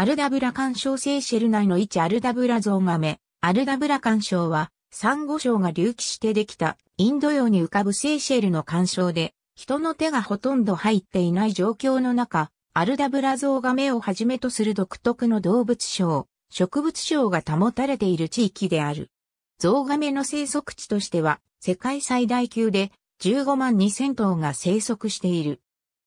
アルダブラ干渉セーシェル内の一アルダブラゾウガメ、アルダブラ干渉は、サンゴ礁が隆起してできた、インド洋に浮かぶセーシェルの干渉で、人の手がほとんど入っていない状況の中、アルダブラゾウガメをはじめとする独特の動物賞、植物賞が保たれている地域である。ゾウガメの生息地としては、世界最大級で、15万2000頭が生息している。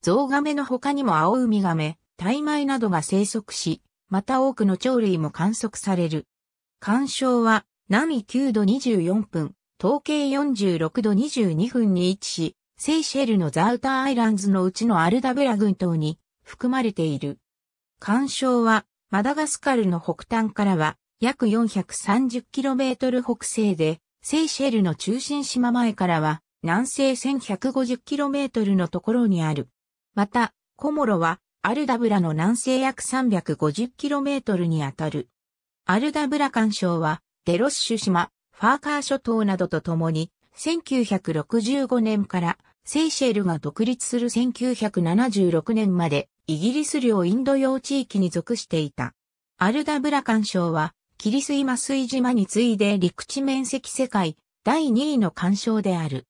ゾウガメの他にも青ウミガメ、タイ米などが生息し、また多くの鳥類も観測される。干渉は、波9度24分、統計46度22分に位置し、セイシェルのザウターアイランズのうちのアルダブラ群島に含まれている。干渉は、マダガスカルの北端からは、約 430km 北西で、セイシェルの中心島前からは、南西 1150km のところにある。また、コモロは、アルダブラの南西約 350km にあたる。アルダブラ干渉は、デロッシュ島、ファーカー諸島などとともに、1965年からセイシェルが独立する1976年までイギリス領インド洋地域に属していた。アルダブラ干渉は、キリスイマスイ島に次いで陸地面積世界第2位の干渉である。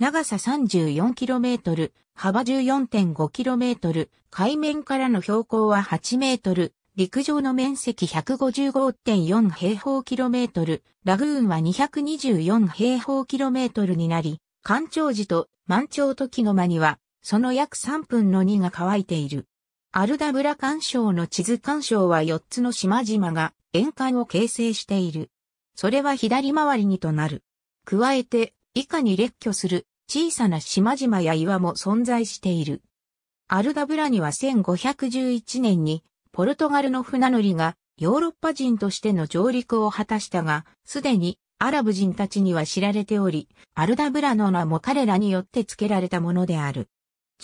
長さ 34km、幅 14.5km、海面からの標高は 8m、陸上の面積155.4平方キロメートル、ラグーンは224平方キロメートルになり、干潮時と満潮時の間には、その約3分の2が乾いている。アルダブラ干渉の地図干渉は4つの島々が沿岸を形成している。それは左回りにとなる。加えて、以下に列挙する小さな島々や岩も存在している。アルダブラには1511年にポルトガルの船乗りがヨーロッパ人としての上陸を果たしたが、すでにアラブ人たちには知られており、アルダブラの名も彼らによって付けられたものである。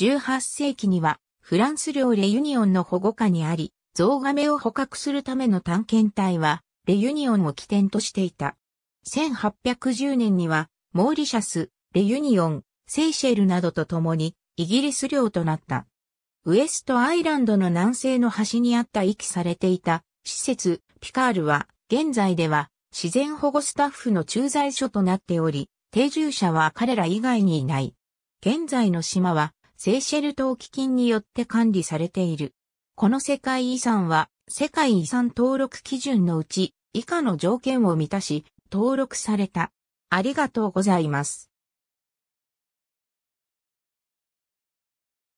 18世紀にはフランス領レユニオンの保護下にあり、ゾウガメを捕獲するための探検隊はレユニオンを起点としていた。1810年にはモーリシャス、レユニオン、セイシェルなどと共にイギリス領となった。ウエストアイランドの南西の端にあった遺棄されていた施設ピカールは現在では自然保護スタッフの駐在所となっており、定住者は彼ら以外にいない。現在の島はセイシェル島基金によって管理されている。この世界遺産は世界遺産登録基準のうち以下の条件を満たし登録された。ありがとうございます。